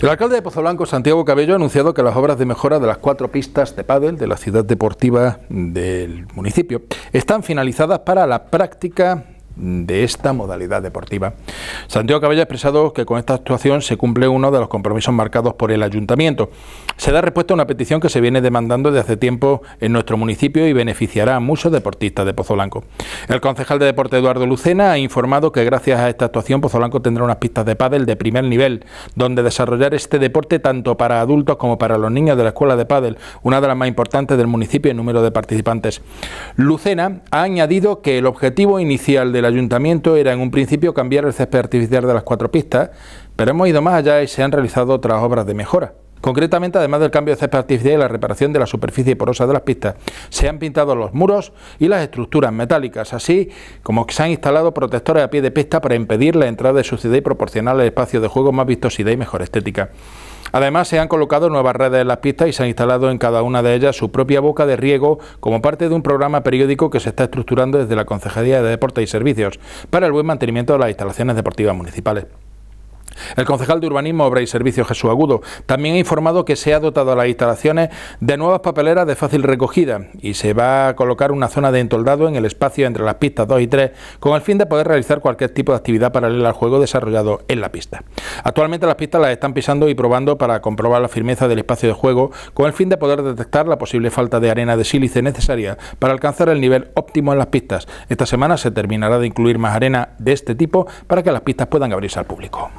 El alcalde de Pozoblanco, Santiago Cabello, ha anunciado que las obras de mejora de las cuatro pistas de pádel de la ciudad deportiva del municipio están finalizadas para la práctica de esta modalidad deportiva. Santiago cabello ha expresado que con esta actuación se cumple uno de los compromisos marcados por el ayuntamiento. Se da respuesta a una petición que se viene demandando desde hace tiempo en nuestro municipio y beneficiará a muchos deportistas de Pozo Blanco. El concejal de deporte Eduardo Lucena ha informado que gracias a esta actuación Pozo Blanco tendrá unas pistas de pádel de primer nivel, donde desarrollar este deporte tanto para adultos como para los niños de la escuela de pádel, una de las más importantes del municipio en número de participantes. Lucena ha añadido que el objetivo inicial de la ayuntamiento era en un principio cambiar el césped artificial de las cuatro pistas, pero hemos ido más allá y se han realizado otras obras de mejora. Concretamente, además del cambio de césped artificial y la reparación de la superficie porosa de las pistas, se han pintado los muros y las estructuras metálicas, así como que se han instalado protectores a pie de pista para impedir la entrada de suciedad y proporcionar al espacio de juego más vistosidad y mejor estética. Además, se han colocado nuevas redes en las pistas y se ha instalado en cada una de ellas su propia boca de riego como parte de un programa periódico que se está estructurando desde la Concejalía de Deportes y Servicios para el buen mantenimiento de las instalaciones deportivas municipales. El concejal de Urbanismo, Obra y Servicio, Jesús Agudo, también ha informado que se ha dotado a las instalaciones de nuevas papeleras de fácil recogida y se va a colocar una zona de entoldado en el espacio entre las pistas 2 y 3 con el fin de poder realizar cualquier tipo de actividad paralela al juego desarrollado en la pista. Actualmente las pistas las están pisando y probando para comprobar la firmeza del espacio de juego con el fin de poder detectar la posible falta de arena de sílice necesaria para alcanzar el nivel óptimo en las pistas. Esta semana se terminará de incluir más arena de este tipo para que las pistas puedan abrirse al público.